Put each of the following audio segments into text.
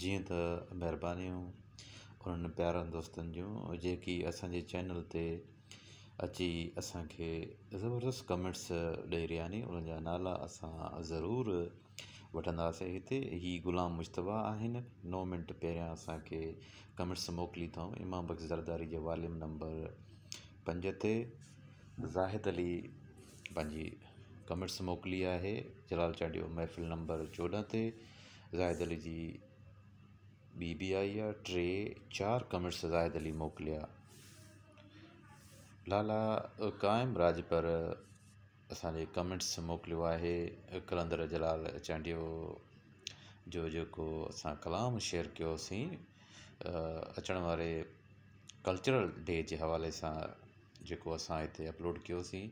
जीअं त महिरबानी उन्हनि प्यारनि दोस्तनि जूं जेकी असांजे चैनल ते अची असांखे ज़बरदस्तु कमैंट्स ॾेई रहिया आहिनि उन्हनि जा नाला असां ज़रूरु वठंदासीं हिते हीअ ग़ुलाम मुशतबा आहिनि नो मिंट पहिरियां असांखे कमेंट्स मोकिली अथऊं इमाम बख़्श ज़रदारी जे वॉल्यूम नंबर पंज ते ज़ाहिद अली पंहिंजी कमैंट्स मोकिली आहे जलाल चांडियो महफ़िल नंबर चोॾहं ते Zahid Ali ji B B I आहे टे चारि कमेंट्स अली मोकिलिया लाला क़ाइम राज पर असांजे कमिट्स मोकिलियो आहे कलंदर जलाल चांडियो जो जेको असां कलाम शेयर कयोसीं अचण वारे कल्चरल डे जे हवाले सां जेको असां हिते अपलोड कयोसीं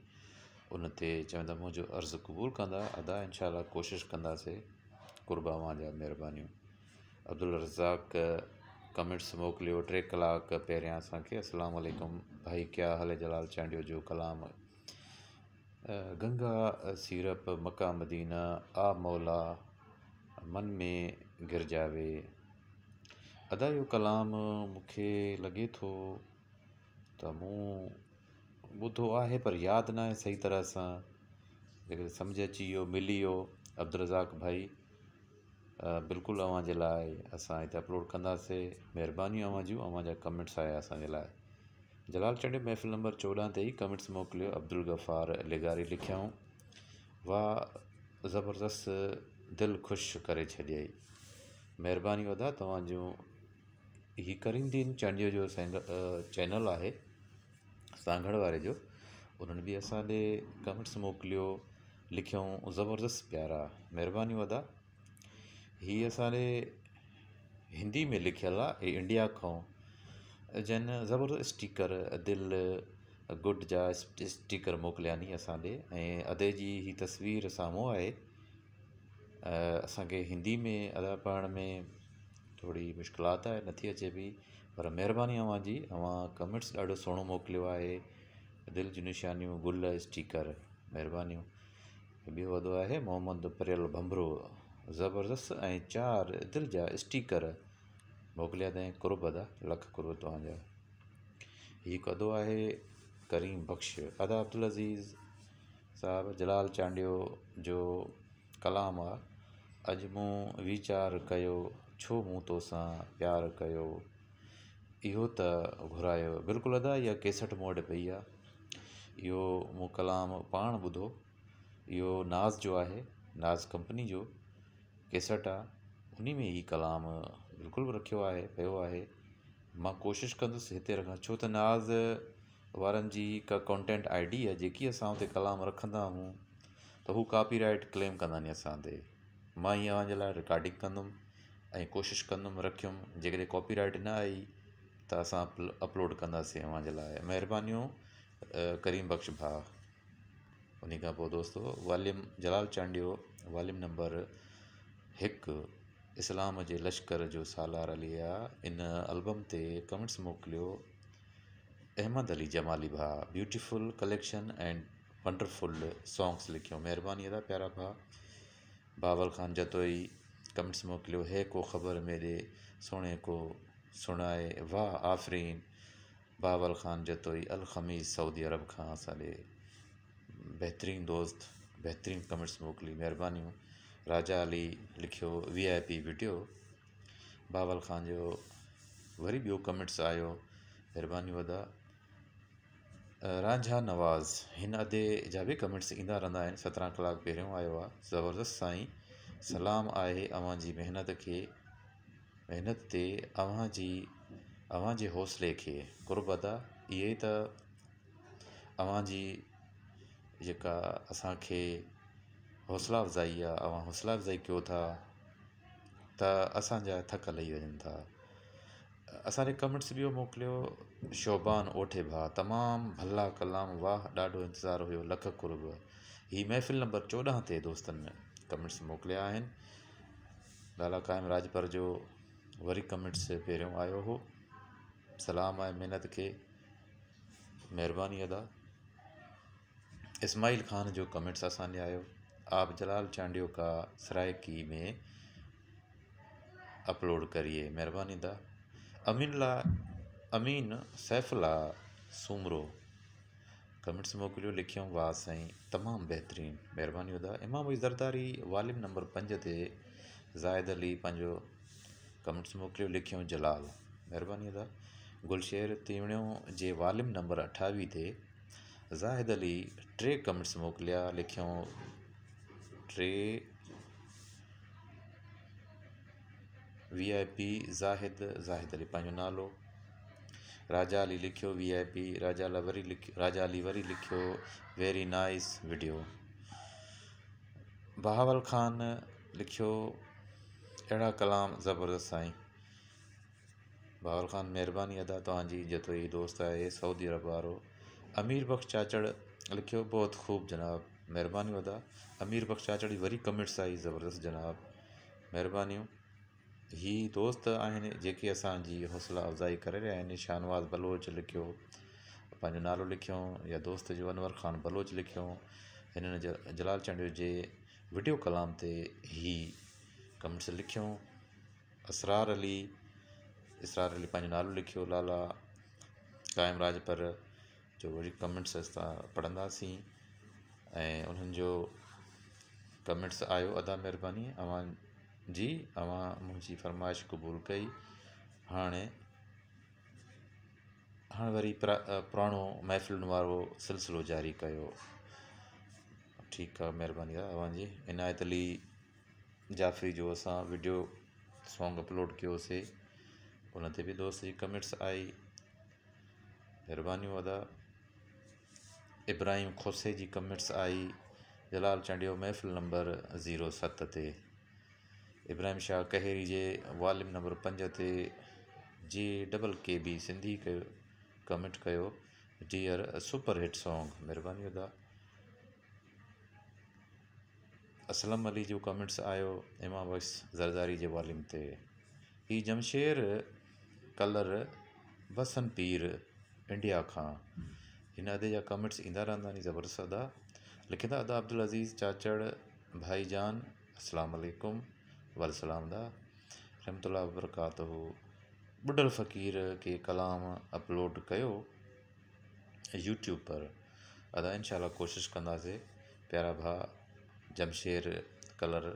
उन ते चवंदा मुंहिंजो अर्ज़ु क़बूल कंदा अदा इनशा कोशिशि कंदासीं कुर्बा माजा महिरबानी अब्दुल रज़ाक कमेंट्स मोकिलियो टे कलाक पहिरियां असांखे असलाम असलामकुम भाई क्या हले जलाल चांडियो जो कलाम गंगा सीरप मका मदीना आ मौला मन में गिरजावे अदा इहो कलाम मूंखे लॻे थो त मूं ॿुधो आहे पर यादि न आहे सही तरह सां समुझ अची वियो मिली वियो अब्दुल रज़ाक भाई बिल्कुलु अव्हां जे लाइ असां हिते अपलोड कंदासीं महिरबानी अव्हां अव्हां जूं जा कमेंट्स आया असांजे लाइ जलाल चंडी महफ़िल नंबर चोॾहं ते ई कमेंट्स मोकिलियो अब्दुल ग़फ़ार लिगारी लिखियाऊं वाह ज़बरदस्त दिलि ख़ुशि करे छॾियई महिरबानी अदा तव्हांजो ही करीम दीन चांडियो जो चैनल आहे सांगड़ वारे जो उन्हनि बि असांजे कमेंट्स मोकिलियो लिखियऊं ज़बरदस्तु प्यारा महिरबानी अदा हीअ असांजे हिंदी में लिखियलु आहे हीअ इंडिया खां जन ज़बरदस्त स्टीकर दिलि गुड जा स्ट स्टीकर मोकिलिया नी ऐं अदे जी हीअ तस्वीर साम्हूं आहे असांखे हिंदी में अदा पढ़ण में थोरी मुश्किलात आहे नथी अचे बि पर महिरबानी जी तव्हां कमेंट्स ॾाढो सुहिणो मोकिलियो आहे दिलि जूं निशानियूं गुल स्टिकर महिरबानी ॿियो वॾो आहे मोहम्मद परियल बम्बरो ज़बरदस्त ऐं चारि दिलि जा स्टीकर मोकिलिया अथई कुर्ब अदा लखु तव्हांजा ही कदो आहे करीम बख़्श अदा अब्दुल अज़ीज़ साहिबु जलाल चांडियो जो कलाम आहे अॼु मूं वीचारु कयो छो मूं तोसां प्यारु कयो इहो त घुरायो बिल्कुलु अदा इहा केसठ वटि पई आहे इहो मूं कलाम पाण ॿुधो इहो नाज़ जो आहे नाज़ कंपनी जो केसट आहे उन में ई कलाम बिल्कुलु बि रखियो आहे वियो आहे मां कोशिशि कंदुसि हिते रखां छो त नाज़ वारनि जी का कॉन्टेंट आईडी आहे जेकी असां हुते कलाम रखंदा आहियूं त हू कॉपीराइट क्लेम कंदा नी असां ते मां ई रिकॉर्डिंग कंदुमि ऐं कोशिशि कंदुमि रखियुमि जेकॾहिं न आई त असां अपलोड कंदासीं लाइ महिरबानी करीम बख्श भा उन खां पोइ दोस्तो जलाल चांडियो वॉल्यूम नंबर हिकु इस्लाम जे लश्कर जो सालार आ इन अल्बम ते कमेंट्स मोकिलियो अहमद अली जमाली भा beautiful collection and wonderful songs लिखो मेहरबानी अदा प्यारा भा बाबर ख़ान जतोई कमेंट्स मोकिलियो है को ख़बर मेरे सुणे को सुनाए वाह आफ़रीन बाबर ख़ान जतोई अल ख़मीज़ सऊदी अरब खां असांजे बेहतरीन दोस्त बेहतरीन कमेंट्स मोकिली मेहरबानी राजा अली लिखियो वी आई पी वीडियो बाबल खान जो वरी ॿियो कमेंट्स आयो महिरबानी अदा रांझा नवाज़ हिन अदे जा बि कमेंट्स ईंदा रहंदा आहिनि सत्रहं कलाक पहिरियों आयो आहे ज़बरदस्तु साईं सलाम आहे अवां जी महिनत खे महिनत ते अवांजी अव्हां हौसले खे कुर्बदा इहे ई त अवांजी जेका असांखे हौसला अफ़ज़ाई आहे तव्हां हौसला अफ़ज़ाई कयो था त असांजा थक लही वञनि था असांजे कमंट्स ॿियो मोकिलियो शोभान ओठे भाउ तमामु भल्ला कलाम वाह ॾाढो इंतज़ारु हुयो लख कुरब हीउ महफ़िल नंबर चोॾहं ते दोस्तनि में कमंट्स मोकिलिया आहिनि लाला क़ाइमु राजपर जो वरी कमंट्स पहिरियों आयो हुओ सलाम आहे महिनत खे महिरबानी अदा इस्माल खान जो कमेंट्स असां आयो आप जलाल चांडियो का امین में अपलोड करिए महिरबानी अमीनला अमीन सैफला सूमरो कमंट्स سائیں تمام वाह مہربانی دا امام महिरबानी इमामी ज़रदारी वालिमु नंबर पंज ते ज़ाहिद अली पंहिंजो कमंट्स मोकिलियो लिखियऊं जलाल महिरबानी गुलशेर तीवणो जे वालिम नंबर अठावीह ते ज़ाहिद अली टे कमंट्स मोकिलिया लिखियऊं ट्रे V I P Zahid Zahid Ali पाँ नालो राजा अली लिखो V I P Raja Ali वरी लिखियो राजा अली वरी लिखो very nice video Bahawal Khan लिखो अड़ा कलाम ज़बरदस्त साईं बहावल ख़ान मेहरबानी अदा तव्हांजी जेतिरो ये दोस्त आहे सऊदी अरब वो अमीर बख़्श चाचड़ लिखो बहुत ख़ूब जनाब महिरबानी वॾा अमीर बख़्शाचाणी वरी कमिट्स आई ज़बरदस्त जनाब महिरबानियूं हीअ दोस्त हैं जी असानी हौसला अफ़ज़ाई कर रहा आहिनि शाहनवाज़ बलोच लिखियो पंहिंजो नालो लिखियऊं या दोस्त जो अनवर ख़ान बलोच लिखियऊं ज जलाल चंड जे वीडियो कलाम से ही कमेंट्स लिखियऊं असरार अली इसरार अली पंहिंजो नालो लिखियो लाला काइमराज पर जो वरी कमेंट्स असां पढ़ंदासीं ऐं उन्हनि जो कमेंट्स आयो अदा महिरबानी जी तव्हां मुंहिंजी फरमाइश क़बूल कई हाणे हाणे वरी प्रा पुराणो महफ़िलनि वारो सिलसिलो जारी कयो ठीकु आहे महिरबानी आहे तव्हांजी इनायत अली जाफ़री जो असां वीडियो सॉन्ग अपलोड कयोसीं उन ते बि दोस्त जी कमेंट्स आई महिरबानी अदा इब्राहिम खोसे जी कमिट्स आई जलाल चंडियो महफ़िल नंबर ज़ीरो सत ते इब्राहिम शाह कहरी जे वालिय्यम नंबर पंज ते G double K B Sindhi कयो कमंट कयो डियर सुपर हिट सॉन्ग महिरबानी असलम अली जो कमेंट्स आयो इमाम बक्ष ज़रदारी जे वॉल्यूम ते हीअ जमशेर कलर बसन पीर इंडिया खां हिन अदे जा कमेंट्स ईंदा रहंदा नी ज़बरस अदा लिखियलु अदा अब्दुल अज़ीज़ चाचड़ भाई जान असलेकुम वल सलामदा रेमतुल्ला वबरकात हो बुडल फ़क़ीर के कलाम अपलोड कयो यूट्यूब पर अदा इनशाला कोशिशि कंदासीं प्यारा भा जमशेर कलर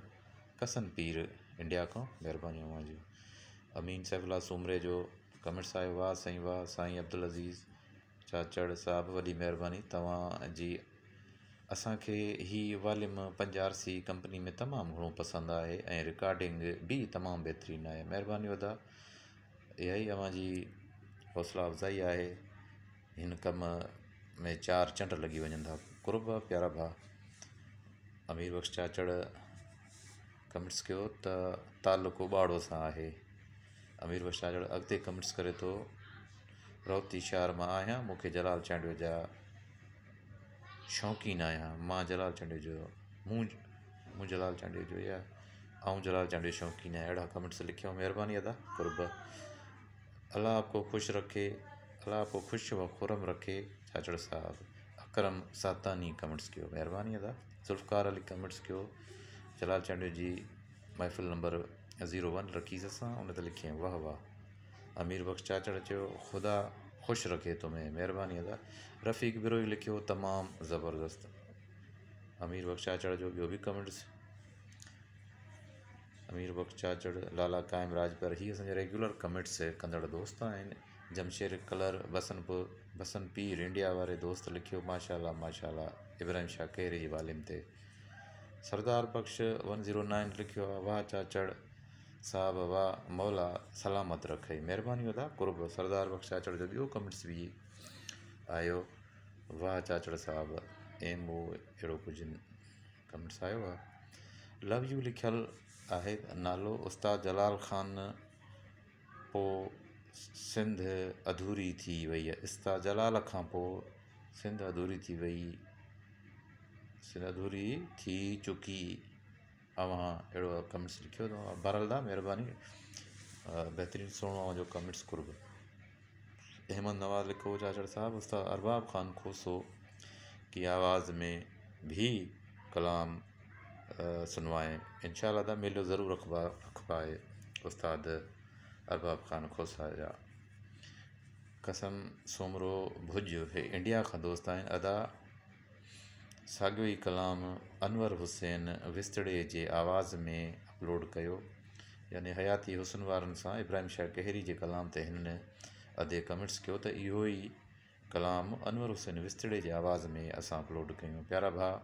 कसन पीर इंडिया खां महिरबानी अमीन सेबल्लास उमरे जो कमेंट्स आयो वाह साईं वाह साईं अब्दुल अज़ीज़ चाचड़ साहबु वॾी महिरबानी तव्हां जी असांखे हीउ वॉल्युम पंजारसी कंपनी में तमामु घणो पसंदि आहे ऐं रिकॉडिंग बि तमामु बहितरीनु आहे महिरबानी अदा इहा ई तव्हांजी हौसला अफ़ज़ाई आहे हिन कम में चार चंड लॻी वञनि था प्यारा भाउ अमीर बख्श चाचड़ कमेंट्स कयो त तालुको बाड़ो सां आहे अमीर बख्श चाचड़ अॻिते कमेंट्स करे थो रौती शहर मां आया मुख्य जलाल चंड जा शौक़ीन आया मां जलाल चंड जो जलाल चंड जो या जलाल चंड शौक़ीन आहियां अड़ा कमेंट्स लिखियो मेहरबानी अदा कुर्ब अल्लाह आपको खुश रखे अल्लाह आपको खुश व खुरम रखे चाचड़ साहब अकरम सातानी कमेंट्स कयो मेहरबानी अदा ज़ुल्फ़कार अली कमेंट्स कयो जलाल चंड जी महफ़िल नंबर ज़ीरो वन रखी असां उन ते वाह वाह अमीर बख़्श चाचड़ ख़ुदा खुश रखे तुम्हें मेहरबानी अदा रफ़ीक बिरोई लिखे हो तमाम ज़बरदस्त अमीर बख्श चाचड़ जो ॿियो भी कमेंट्स अमीर बख्श चाचड़ लाला राज पर ही अस रेगुलर कमेंट्स कदड़ दोस्त हैं जमशेर कलर बसनपुर बसन पीर इंडिया वे दोस्त लिखियो माशाला माशाला इब्राहिम शाह कहिड़े वालिम थे Sardar Bakhsh one zero nine लिखो वाह चाचड़ साहब बाबा मौला सलामत रखई महिरबानी सरदार बख्ष चाचड़ जो ॿियो कमेंट्स बि आयो वाह चाचड़ साहबु एम उहो अहिड़ो कुझु कमेंट्स आयो आहे लव यू लिखियलु आहे नालो उस्ताद जलाल ख़ान पोइ सिंध अधूरी थी वई आहे उस्ताद जलाल खां पोइ सिंध अधूरी थी वई सिंध अधूरी थी चुकी अवां कमेंट्स लिखियो तो बहरहाल तव्हां महिरबानी बहितरीनु सुहिणो जो कमेंट्स घुरिबो अहमद नवाज़ लिखो चाचड़ साहब उस्ताद अरबाब ख़ान खोसो की आवाज़ में भी कलाम सुनवाएं इनशाला मिलो जरूर ज़रूरु अखबाए उस्ताद अरबाब ख़ान खोसा जा कसम सोमरो भुज हे इंडिया का दोस्त अदा साॻियो ई कलाम अनवर हुसैन विस्तड़े जे आवाज़ में अपलोड कयो यानि हयाती हुस्न वारनि सां इब्राहिम शाह कहरी जे कलाम ते हिन अदे कमेंट्स कयो त इहो ई कलाम अनवर हुसैन विस्तड़े जे आवाज़ में असां अपलोड कयूं प्यारा भाउ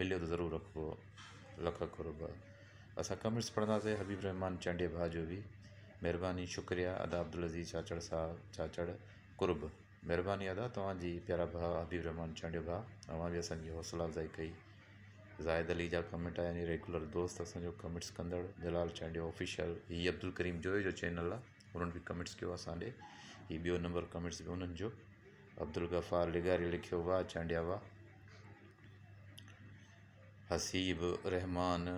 मिलियो त ज़रूरु रखो लख कुरब असां कमेंट्स पढ़ंदासीं हबीब रहमान चांडे भाउ जो बि महिरबानी शुक्रिया अदा अब्दुल अज़ीज़ चाचड़ साहब चाचड़ कुर्ब महिरबानी अदा तव्हांजी प्यारा भाउ आबीब रहमान चांडियो भाउ तव्हां बि असांजी हौसला अफ़ज़ाई कई ज़ाहिद अली जा कमेंट आया आहिनि रेगुलर दोस्त असांजो कमेंट्स कंदड़ जलाल चांडियो ऑफिशियल हीअ अब्दुल करीम जो चैनल आहे उन्हनि बि कमेंट्स कयो असां ॾे हीउ ॿियो नंबर कमेंट्स बि उन्हनि जो अब्दुल गफ़ार लिगारी लिखियो वाह चांडिया वाह हसीब रहमान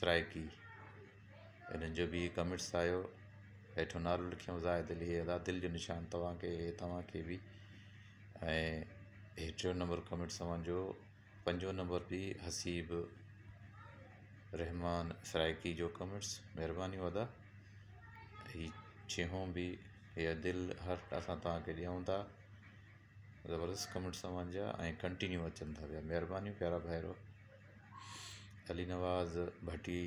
सराइकी इन्हनि जो बि कमेंट्स आयो हेठो नालो लिखियऊं ज़ाहिर हे अदा दिलि जो निशान तव्हांखे इहे तव्हांखे बि ऐं हे टियों नंबर कमिट्स अवांजो पंजो नंबर बि हसीब रहमान सराइकी जो कमेंट्स महिरबानी अदा ही छहों बि हीअ दिलि हर असां तव्हांखे ॾियूं था ज़बरदस्तु कमिट्स अवांजा ऐं कंटिन्यू अचनि था पिया महिरबानी प्यारा भाइरो अली नवाज़ भटी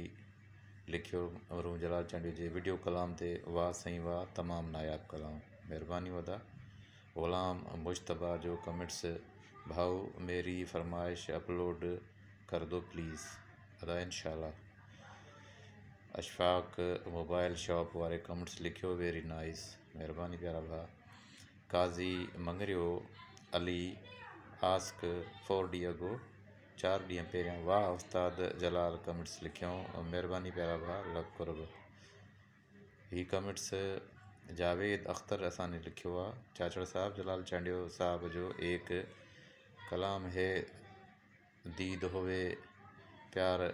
लिखो रूम जलाल चंड जे वीडियो कलाम से वाह सही वाह तमाम नायाब कलाम महिरबानी वदा ग़ुलाम मुशतबा जो कमेंट्स भाव मेरी फरमाइश अपलोड कर दो प्लीज़ अदा इनशाला अशफाक मोबाइल शॉप वाले कमेंट्स लिखो वेरी नाइस महिरबानी प्यारा भाउ Qazi Mangrio Ali ask four D अगो चार डी पे वाह उस्ताद जलाल कमेंट्स लिखियऊं मेहरबानी प्यारा भा लक कुरब ही कमेंट्स जावेद अख़्तर असानी लिखो आ चाचड़ साहब जलाल चांडियो साहब जो एक कलाम है दीद होवे प्यार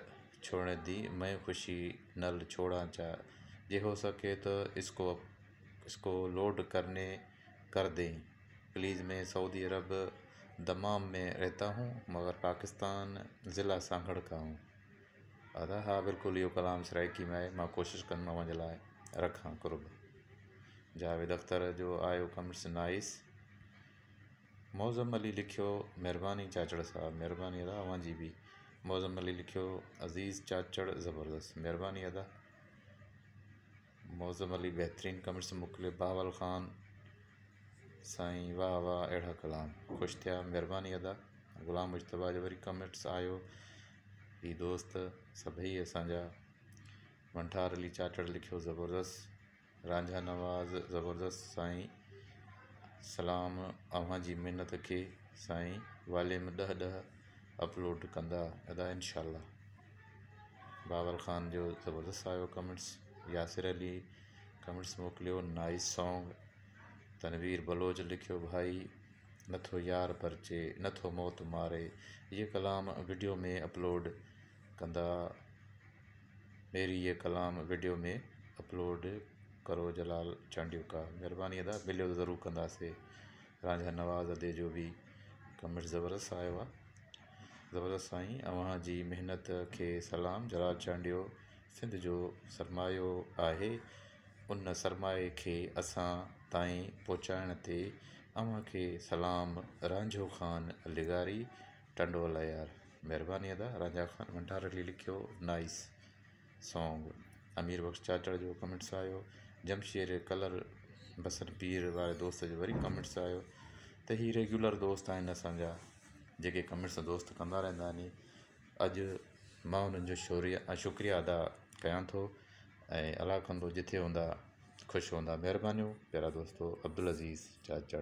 छोड़ने दी मैं खुशी नल छोड़ा चा जे हो सके तो इसको इसको लोड करने कर दें प्लीज़ मैं सऊदी अरब दमाम में रहता हूँ मगर पाकिस्तान ज़िला सांगड़ का हूँ अदा हाँ बिल्कुल यो कलाम सराय की माए मां कोशिशि कंदोमांव जे लाइ कुर्ब जावेद अख्तर जो आयो कमर्स नाइस मौज़म अली लिखो मेहरबानी चाचड़ साहब मेहरबानी अदा अवां जी भी मौज़म अली लिखो अज़ीज़ चाचड़ ज़बरदस्त मेहरबानी अदा मौज़म अली बेहतरीन कमर्स मोकिलियो बावल ख़ान साई वाह वाह अड़ा कलाम खुश थे मेहरबानी अदा ग़ुलाम मुशतबा जो वरी कमेंट्स आयो ये दोस्त सभी असाजा मंठार अली चाटर लिखो ज़बरदस्त रांझा नवाज़ ज़बरदस्त साई सलाम अव्हां मिन्नत के साई वाले में दह दह अपलोड कंदा अदा इनशा बाबर ख़ान जो ज़बरदस्त आयो कमेंट्स यासिर अली कमेंट्स मोकिलियो नाइस सॉन्ग तनवीर बलोच लिखियो भाई नथो यार परचे नथो मौत मारे ये कलाम वीडियो में अपलोड कंदा मेरी ये कलाम वीडियो में अपलोड करो जलाल चांडियो का महिरबानी अदा मिलियो त ज़रूरु कंदासीं राजा नवाज़ अदे जो बि कमेंट ज़बरदस्त आयो आहे ज़बरदस्तु साईं अव्हां जी महिनत खे सलाम जलाल चांडियो सिंध जो सरमायो आहे उन सरमाए खे असां ताईं पहुचाइण ते अव्हां खे सलाम रांझो खान लिगारी टंडो यार महिरबानी अदा राजा खान भंडार अली लिखियो नाइस सॉन्ग अमीर बख़्श चाचड़ जो कमेंट्स आयो जमशेर कलर बसर पीर वारे दोस्त जो वरी कमेंट्स आयो त इहे रेग्युलर दोस्त आहिनि असांजा जेके कमेंट्स दोस्त कंदा रहंदा आहिनि अॼु मां हुननि जो शोरिया शुक्रिया अदा कयां थो ऐं अलाह कंदो जिथे हूंदा खुश होंदा महिरबानियूं प्यारा दोस्तों अब्दुल अज़ीज़ चाचा